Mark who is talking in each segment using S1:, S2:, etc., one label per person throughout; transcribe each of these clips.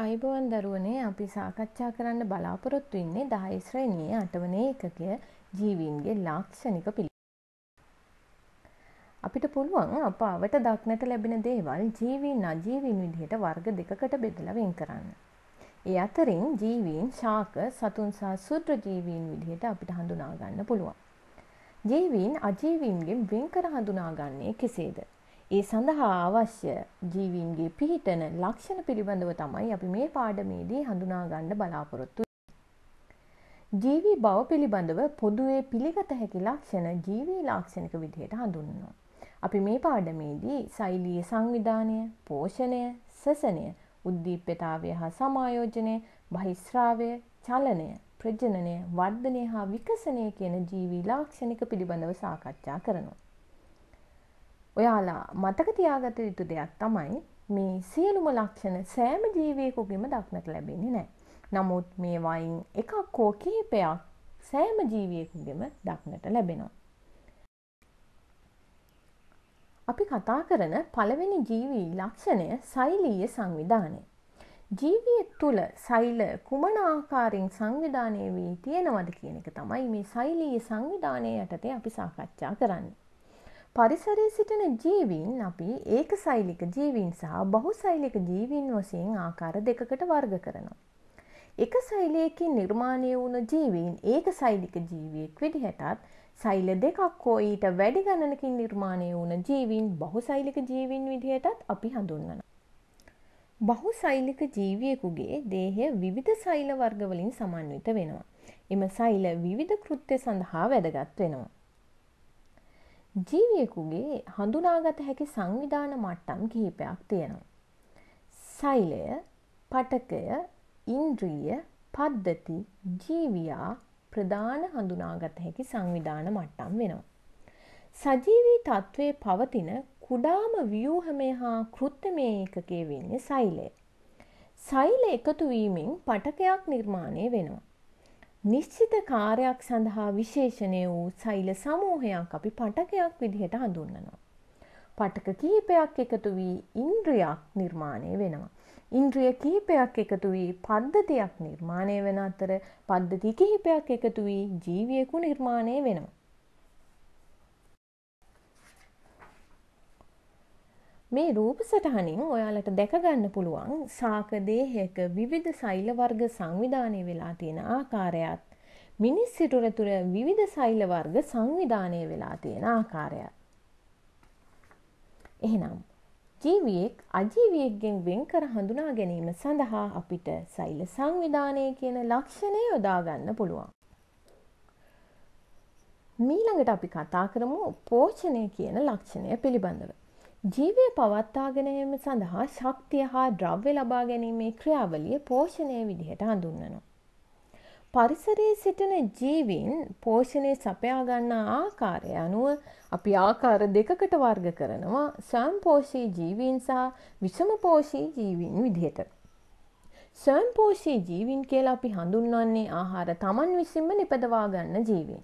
S1: අයිබෝන් දරුවනේ අපි සාකච්ඡා කරන්න බලාපොරොත්තු වෙන්නේ 10 ශ්‍රේණියේ 8 වන ඒකකය ජීවීන්ගේ ලාක්ෂණික පිළි. අපිට පුළුවන් අප අවට දක්නට ලැබෙන දේවල් ජීවීන් අජීවීන් විදිහට වර්ග දෙකකට බෙදලා වෙන් කරන්න. ඒ අතරින් ජීවීන් ශාක සතුන් සහ සුද්‍ර ජීවීන් විදිහට අපිට හඳුනා ගන්න පුළුවන්. ජීවීන් අජීවීන්ගෙන් වෙන් කර හඳුනාගන්නේ කෙසේද? ඒ සඳහා අවශ්‍ය ජීවීන්ගේ පිහිටන ලක්ෂණ පිළිබඳව තමයි අපි මේ පාඩමේදී හඳුනාගන්න බලාපොරොත්තු ජීවී බව පිළිබඳව පොදුවේ පිළිගත හැකි ලක්ෂණ ජීවී ලාක්ෂණික විදිහයට හඳුන්වනවා. අපි මේ පාඩමේදී සෛලීය සංවිධානය, පෝෂණය, සසනය, උද්දීප්‍යතාවය හා සමායෝජනය, බහිස්රාවය, චලනය, ප්‍රජනනය, වර්ධනය හා විකසනය කියන ජීවී ලාක්ෂණික පිළිබඳව සාකච්ඡා කරනවා. ඔයාලා මතක තියාගත යුතු දෙයක් තමයි මේ සියලුම ලක්ෂණ සෑම ජීවයකුගෙම දක්නට ලැබෙන්නේ නෑ. නමුත් මේ වයින් එකක් හෝ කිහිපයක් සෑම ජීවියකුගෙම දක්නට ලැබෙනවා. අපි කතා කරන පළවෙනි ජීවී ලක්ෂණය සෛලීය සංවිධානය. ජීවිය තුළ සෛල කුමන ආකාරයෙන් සංවිධානය වී තියෙනවද කියන එක තමයි මේ සෛලීය සංවිධානය යටතේ අපි සාකච්ඡා කරන්නේ. පරිසරයේ සිටින ජීවීන් අපි ඒක සෛලික ජීවීන් සහ බහු සෛලික ජීවීන් වසයෙන් ආකාර දෙකකට වර්ග කරනවා. එක සෛලයකින් නිර්මාණය වුණ ජීවීන් ඒක සෛලික ජීවියෙක් විදිහටත් සෛල දෙකක් හෝ ඊට වැඩි ගණනකින් නිර්මාණය වුණ ජීවීන් බහුසෛලික ජීවීන් විදිහටත් අපි හඳුන්වනවා. බහුසෛලික ජීවියෙකුගේ දේහය විවිධ සෛල වර්ගවලින් සමන්විත වෙනවා. එම සෛල විවිධ කෘත්‍ය සඳහා වැදගත් වෙනවා. ජීවියෙකුගේ හඳුනාගත හැකි සංවිධාන මට්ටම් කිහිපයක් තියෙනවා. සෛලය, පටකය, ඉන්ද්‍රිය, පද්ධති, ජීවියා ප්‍රධාන හඳුනාගත හැකි සංවිධාන මට්ටම් වෙනවා. සජීවී තත්ත්වයේ පවතින කුඩාම ව්‍යූහමය හා කෘත්‍යමය එකකේ වෙන්නේ සෛලය. සෛල එකතු වීමෙන් පටකයක් නිර්මාණය වෙනවා. නිශ්චිත කාර්යයක් සඳහා විශේෂණය වූ සෛල සමූහයක් අපි පටකයක් විදිහට හඳුන්වනවා. පටක කීපයක් එකතු වී ඉන්ද්‍රියක් නිර්මාණය වෙනවා. ඉන්ද්‍රිය කීපයක් එකතු වී පද්ධතියක් නිර්මාණය වෙන අතර පද්ධති කිහිපයක් එකතු වී ජීවියෙකු නිර්මාණය වෙනවා. මේ රූප සටහනින් ඔයාලට දැකගන්න පුළුවන් සාක දේහයක විවිධ සෛල වර්ග සංවිධානය වෙලා තියෙන ආකාරයත් මිනිස් සිටුර තුර විවිධ සෛල වර්ග සංවිධානය වෙලා තියෙන ආකාරයත්. එහෙනම් ජීවියෙක් අජීවියෙක්ගෙන් වෙන්කර හඳුනා ගැනීම සඳහා අපිට සෛල සංවිධානය කියන ලක්ෂණය යොදාගන්න පුළුවන්. මීළඟට අපි කතා කරමු පෝෂණය කියන ලක්ෂණය පිළිබඳව. ජීවය පවත්තාගෙන යෙම සඳහා ශක්තිය හා ද්‍රව්‍ය ලබා ගැනීමේ ක්‍රියාවලිය පෝෂණය විදිහට හඳුන්වනවා. පරිසරයේ සිටින ජීවීන් පෝෂණය සපයා ගන්නා ආකාරය අනුව අපි ආකාර දෙකකට වර්ග කරනවා සම්පෝෂී ජීවීන් සහ විෂමපෝෂී ජීවීන් විදිහට. සම්පෝෂී ජීවීන් කියලා අපි හඳුන්වන්නේ ආහාර Taman විසින්ම නිපදවා ගන්න ජීවීන්.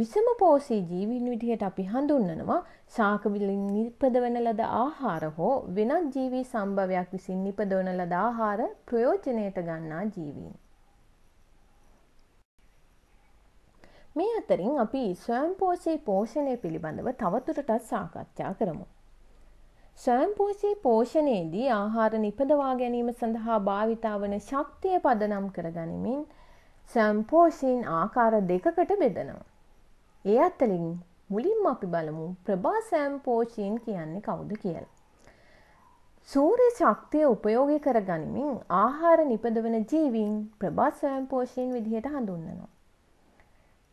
S1: විසම පෝසී ජීවින් විදිහට අපි හඳුන්නනවා සාකවිලින් නිපදවන ලද ආහාර හෝ වෙනත් ජීවී සම්භවයක් විසින් නිපදවන ලද ආහාර ප්‍රයෝජනයට ගන්නා ජීවීන්. මේ අතරින් අපි ස්වයම්පෝෂී පෝෂණය පිළිබඳව තවතුරටත් සාකච්ඡා කරමු. ස්වයම්පෝෂී පෝෂණයේදී ආහාර නිපදවා ගැනීම සඳහා භාවිතා වන ශක්තිය පදනම් කරගනිමින් ස්වයම්පෝෂීන් ආකාර දෙකකට බෙදනවා. ඒ අත්තලින් මුලින්ම අපි බලමු ප්‍රභා සෑම් පෝචීන් කියන්නේ කවුද කියලා. සූර්ය ශක්තිය උපයෝගී කරගනිමින් ආහාර නිපදවන ජීවීන් ප්‍රභා සෑම් පෝෂීන් විදිහට හඳුන්වනවා.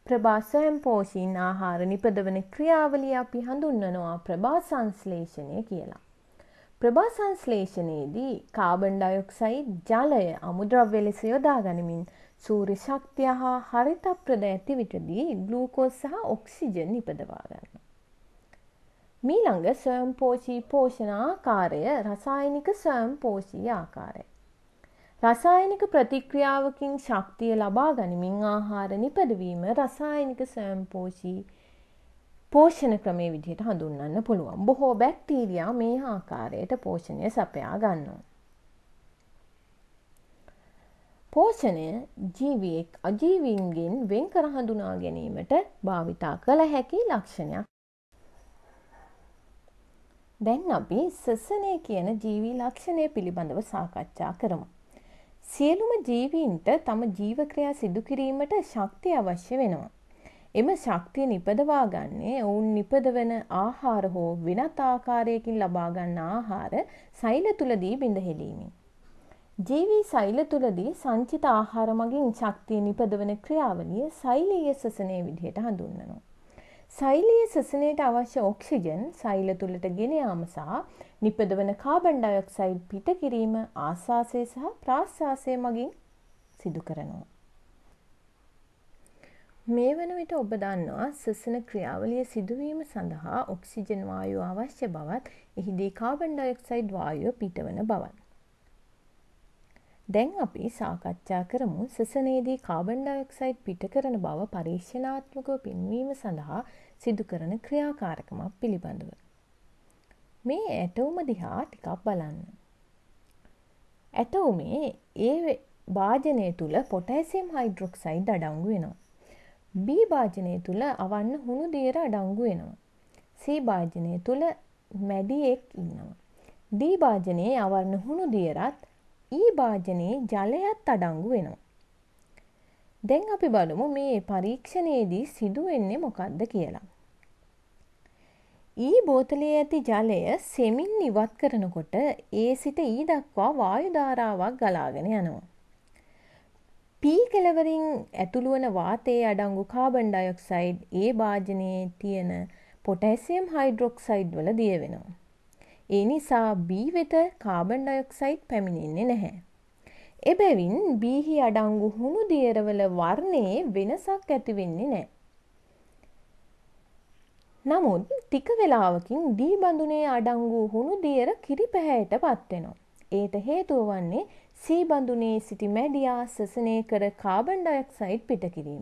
S1: ප්‍රභා සෑම් පෝෂීන් ආහාර නිපදවන ක්‍රියාවලිය අපි හඳුන්වනවා ප්‍රභා සංශ්ලේෂණය කියලා. ප්‍රභා සංශ්ලේෂණයේදී කාබන් ඩයොක්සයිඩ් ජලය අමුද්‍රව්‍ය ලෙස යොදා ගනිමින් සූර්ය ශක්තිය හා හරිත ප්‍රද ඇති විටදී ග්ලූකෝස් සහ ඔක්සිජන් නිපදවා ගන්න. මීළඟ ස්වයම්පෝෂී පෝෂණ ආකාරය රසායනික ස්වයම්පෝෂී ආකාරය. රසායනික ප්‍රතික්‍රියාවකින් ශක්තිය ලබා ගනිමින් ආහාර නිපදවීම රසායනික ස්වයම්පෝෂී පෝෂණ ක්‍රමේ විදිහට හඳුන්වන්න පුළුවන්. බොහෝ බැක්ටීරියා මේ ආකාරයට පෝෂණය සපයා ගන්නවා. පෝෂණය ජීවියෙක් අජීවීන්ගෙන් වෙන් කර හඳුනා ගැනීමට භාවිතා කළ හැකි ලක්ෂණයක්. දැන් අපි සසනය කියන ජීවී ලක්ෂණය පිළිබඳව සාකච්ඡා කරමු. සියලුම ජීවීන්ට තම ජීවක්‍රියා සිදුකිරීමට ශක්තිය අවශ්‍ය වෙනවා. එම ශක්තිය නිපදවා ගන්නේ ඔවුන් නිපදවන ආහාර හෝ වෙනත් ආකාරයකින් ලබා ගන්නා ආහාර සෛල තුලදී බිඳහෙලීමෙන්. ජීවි සෛල තුලදී සංචිත ආහාර මගින් ශක්තිය නිපදවන ක්‍රියාවලිය සෛලීය සසනේ විදිහට හඳුන්වනවා. සෛලීය සසනයට අවශ්‍ය ඔක්සිජන් සෛල තුලට ගෙන යාම සහ නිපදවන කාබන් ඩයොක්සයිඩ් පිට කිරීම ආස්වාසය සහ ප්‍රාස්වාසය මගින් සිදු කරනවා. මේ වන විට ඔබ දන්නවා සසන ක්‍රියාවලිය සිදුවීම සඳහා ඔක්සිජන් වායුව අවශ්‍ය බවත් එහිදී කාබන් ඩයොක්සයිඩ් වායුව පිටවන බවත්. දැන් අපි සාකච්ඡා කරමු සසනේදී කාබන් ඩයොක්සයිඩ් පිට කරන බව පරීක්ෂණාත්මකව පෙන්වීම සඳහා සිදු කරන ක්‍රියාකාරකමක් පිළිබඳව. මේ ඇටවුම දිහා ටිකක් බලන්න. ඇටවුමේ ඒ වාජනය තුළ පොටයිසියම් හයිඩ්‍රොක්සයිඩ් අඩංගු වෙනවා. B භාජනය තුළ අවන්න හුණු දියර අඩංගු වෙනවා. C භාජනය තුළ මැඩියෙක් ඉන්නවා. D භාජනයේ අවන්න හුණු දියරත් E භාජනයේ ජලයත් අඩංගු වෙනවා. දැන් අපි බලමු මේ පරීක්ෂණයේදී සිදුවෙන්නේ මොකක්ද කියලා. ඊ e බෝතලයේ ඇති ජලය සෙමින් ඉවත් කරනකොට ඒ සිට ඊ e දක්වා වායුධාරාවක් ගලාගෙන යනවා. පී කෙලවරින් ඇතුළුවන වාතයේ අඩංගු කාබන් ඩයොක්සයිඩ් ඒ භාජනයේ තියෙන පොටැසියම් හයිඩ්‍රොක්සයිඩ් වල දිය වෙනවා. ඒ නිසා බී වෙත කාබන් ඩයොක්සයිඩ් පැමිණෙන්නේ නැහැ. එබැවින් බීහි අඩංගු හුණු දියරවල වර්ණයේ වෙනසක් ඇති වෙන්නේ නැහැ. නමුත් ටික වෙලාවකින් දී බඳුනේ අඩංගු හුණු දියර කිරිපැහැයටපත් වෙනවා. ඒට හේතුව වන්නේ සීබඳුනේ සිටි මැඩියා සසනය කර කාබන් ඩයොක්සයිඩ් පිටකිරීම.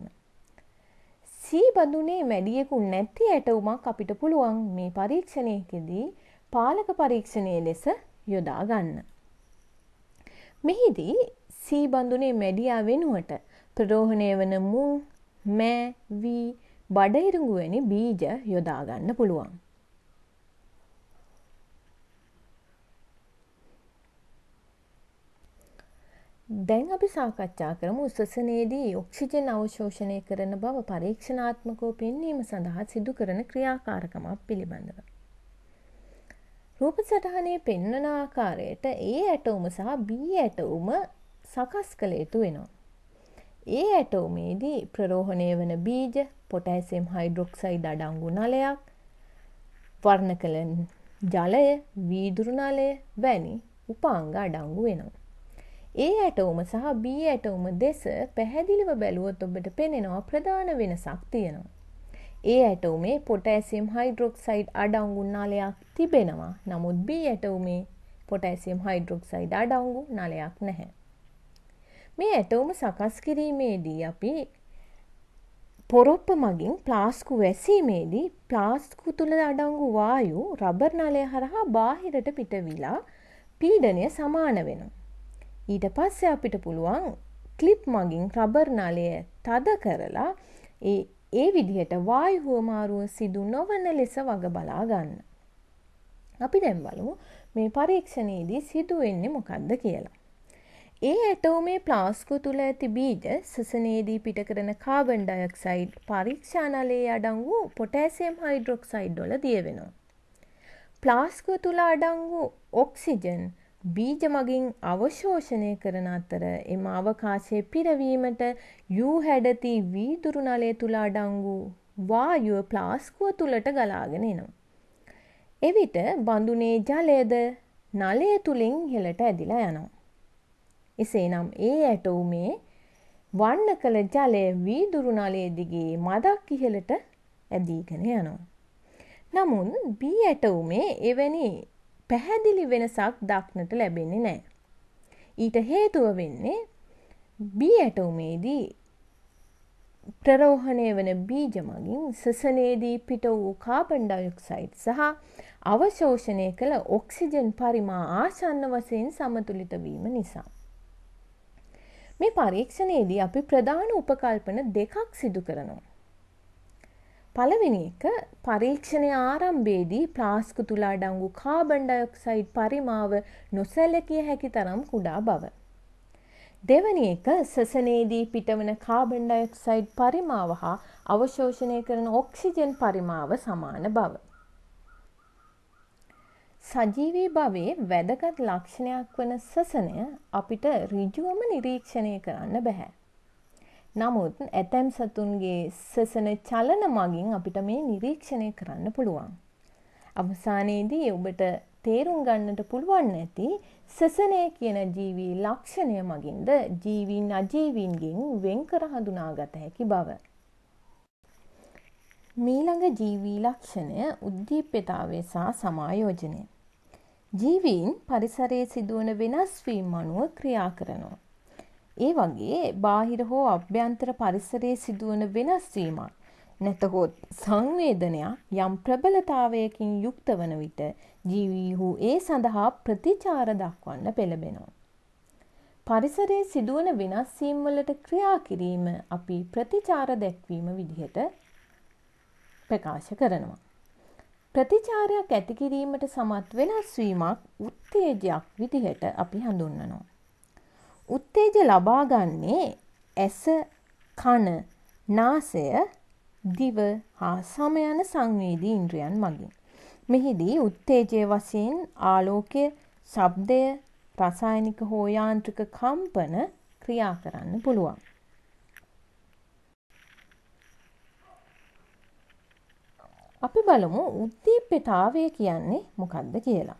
S1: සීබඳුනේ මැඩියෙකු නැති ඇටවුමක් අපිට පුළුවන් මේ පරීක්ෂණයකදී පාලක පරීක්ෂණය ලෙස යොදා ගන්න. මෙහිදී සීබඳුනේ මැඩියා වෙනුවට ප්‍රරෝහණය වන මුං මෑ වී බඩ ඉරුඟුවැනි බීජ යොදාගන්න පුළුවන්. දැන් අපි සාකච්ඡා කරමු උස්සසනයේදී ඔක්සිජන් අවශෝෂණය කරන බව පරීක්ෂණාත්මකව පෙන්වීම සඳහා සිදු කරන ක්‍රියාකාරකමක් පිළිබඳව. රූප සටහනේ පෙන්වන ආකාරයට ඒ ඇටවුම සහ බී ඇටවුම සකස් කළ යුතු වෙනවා. ඒ ඇටවුමේදී ප්‍රරෝහණය වන බීජ පොටෑසිම් හයිඩ්‍රොක්සයිඩ් අඩංගු නලයක් වර්ණ කළ ජලය වීදුරු නලය වැනි උපාංග අඩංගු වෙනවා. ඒ ඇටවුම සහ බී ඇටවුම දෙස පැහැදිලිව බැලුවොත් ඔබට පෙනෙනවා ප්‍රධාන වෙනසක් තියෙනවා. ඒ ඇටවුමේ පොටෑසියම් හයිඩ්‍රොක්සයිඩ් අඩංගු නලයක් තිබෙනවා. නමුත් බී ඇටවුමේ පොටෑසියම් හයිඩ්‍රොක්සයිඩ් අඩංගු නලයක් නැහැ. මේ ඇටවුම සකස් කිරීමේදී අපි පොරොප්ප මගින් ප්ලාස්කු වැසීමේදී ප්ලාස්කු තුළ අඩංගු වායු රබර් නලය හරහා බාහිරට පිටවිලා පීඩනය සමාන වෙනවා. ඊට පස්සේ අපිට පුළුවන් ක්ලිප් මගින් රබර් නලය තද කරලා ඒ විදිහට වායු හුවමාරුව සිදු නොවන ලෙස වග බලා ගන්න. අපි දැන් බලමු මේ පරීක්ෂණයේදී සිදු වෙන්නේ මොකද්ද කියලා. ඒ ඇටෝමේ ප්ලාස්කු තුල ඇති බීජ සසනේදී පිට කරන කාබන් ඩයොක්සයිඩ් පරීක්ෂානලයේ අඩංගු පොටෑසියම් හයිඩ්‍රොක්සයිඩ් වල දිය වෙනවා. ප්ලාස්කු තුල අඩංගු ඔක්සිජන් බීජ මගින් අවශෝෂණය කරන අතර එම අවකාශයේ පිරවීමට යූ හැඩති වීදුරු නලය තුල අඩංගු වායුව ප්ලාස්කුව තුලට ගලාගෙන එනවා. එවිට බඳුනේ ජලයද නලය තුලින් ඉහළට ඇදිලා යනවා. එසේනම් ඒ ඇටවුමේ වන්න කළ ජලය වීදුරු නලයේ දිගේ මදක් ඉහළට ඇදීගෙන යනවා. නමුත් බී ඇටවුමේ එවැනි පැහැදිලි වෙනසක් දක්නට ලැබෙන්නේ නෑ. ඊට හේතුව වෙන්නේ බීඇටවුමේදී ප්‍රරෝහණය වන බීජ මගින් සසනේදී පිට වූ කාබන් ඩයොක්සයිඩ් සහ අවශෝෂණය කළ ඔක්සිජන් පරිමා ආශන්න වශයෙන් සමතුලිත වීම නිසා. මේ පරීක්ෂණයේදී අපි ප්‍රධාන උපකල්පන දෙකක් සිදු කරනවා. පළවෙනි එක පරීක්ෂණය ආරම්භයේදී ප්ලාස්කු තුළ අඩංගු කාබන් ඩයොක්සයිඩ් පරිමාව නොසැලකිය හැකි තරම් කුඩා බව. දෙවැනි එක සසනේදී පිටවන කාබන් ඩයොක්සයිඩ් පරිමාව හා අවශෝෂණය කරන ඔක්සිජන් පරිමාව සමාන බව. සජීවී භවයේ වැදගත් ලක්ෂණයක් වන සසනය අපිට ඍජුවම නිරීක්ෂණය කරන්න බෑ. නමුත් ඇතැම් සතුන්ගේ සසන චලන මගින් අපිට මේ නිරීක්ෂණය කරන්න පුළුවන්. අවසානයේදී ඔබට තේරුම් ගන්නට පුළුවන් ඇති සසනය කියන ජීවී ලක්ෂණය මගින්ද ජීවීන් අජීවීන්ගෙන් වෙන් කර හඳුනාගත හැකි බව. මීළඟ ජීවී ලක්ෂණය උද්දීප්‍යතාවේ සහ සමායෝජනය. ජීවීන් පරිසරයේ සිදුවන වෙනස්වීම් අනුව ක්‍රියා කරනවා. ඒ වගේ බාහිර හෝ අභ්‍යන්තර පරිසරයේ සිදුවන වෙනස් වීමක් නැතහොත් සංවේදනයක් යම් ප්‍රබලතාවයකින් යුක්ත වන විට ජීවීහු ඒ සඳහා ප්‍රතිචාර දක්වන්න පෙළඹෙනවා. පරිසරයේ සිදුවන වෙනස්වීම් වලට ක්‍රියා කිරීම අපි ප්‍රතිචාර දැක්වීම විදිහට ප්‍රකාශ කරනවා. ප්‍රතිචාරයක් ඇති කිරීමට සමත් වෙනස්වීමක් උත්තේජයක් විදිහට අපි හඳුන්වනවා. උත්තේජ ලබාගන්නේ ඇස කණ නාසය දිව හා සමයන සංවේදී ඉන්ද්‍රියන් මගින්. මෙහිදී උත්තේජය වසයෙන් ආලෝකය ශබ්දය රසායනික හෝ යාන්ත්‍රික කම්පන ක්‍රියා කරන්න පුළුවන්. අපි බලමු උද්දීප්‍යතාවය කියන්නේ මොකක්ද කියලා.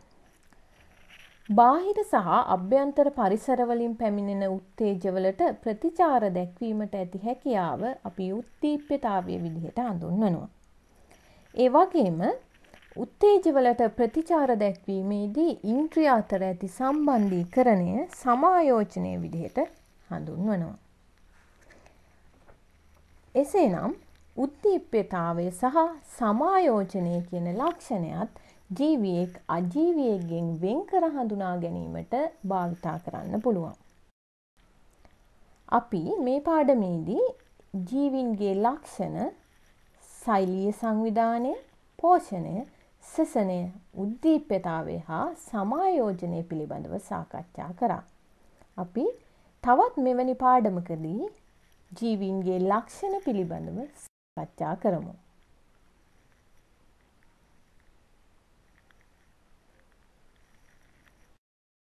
S1: බාහිර සහ අභ්‍යන්තර පරිසරවලින් පැමිණෙන උත්තේජවලට ප්‍රතිචාර දැක්වීමට ඇති හැකියාව අපි උත්තීප්‍යතාවය විදිහට හඳුන්වනවා. ඒ වගේම උත්තේජවලට ප්‍රතිචාර දැක්වීමේදී ඉන්ද්‍රිය අතර ඇති සම්බන්ධීකරණය සමායෝජනය විදිහට හඳුන්වනවා. එසේනම් උද්දීප්‍යතාවය සහ සමායෝජනය කියන ලක්ෂණයත් ජීවියෙක් අජීවියගෙන් වෙන්කර හඳුනා ගැනීමට භාවිතා කරන්න පුළුවන්. අපි මේ පාඩමේදී ජීවින්ගේ ලක්ෂණ සෛලිය සංවිධානය පෝෂණය සසනය උද්දීප්‍යතාවේ හා සමායෝජනය පිළිබඳව සාකච්ඡා කරා. අපි තවත් මෙවැනි පාඩමකදී ජීවින්ගේ ලක්ෂණ පිළිබඳව සාකච්ඡා කරමු.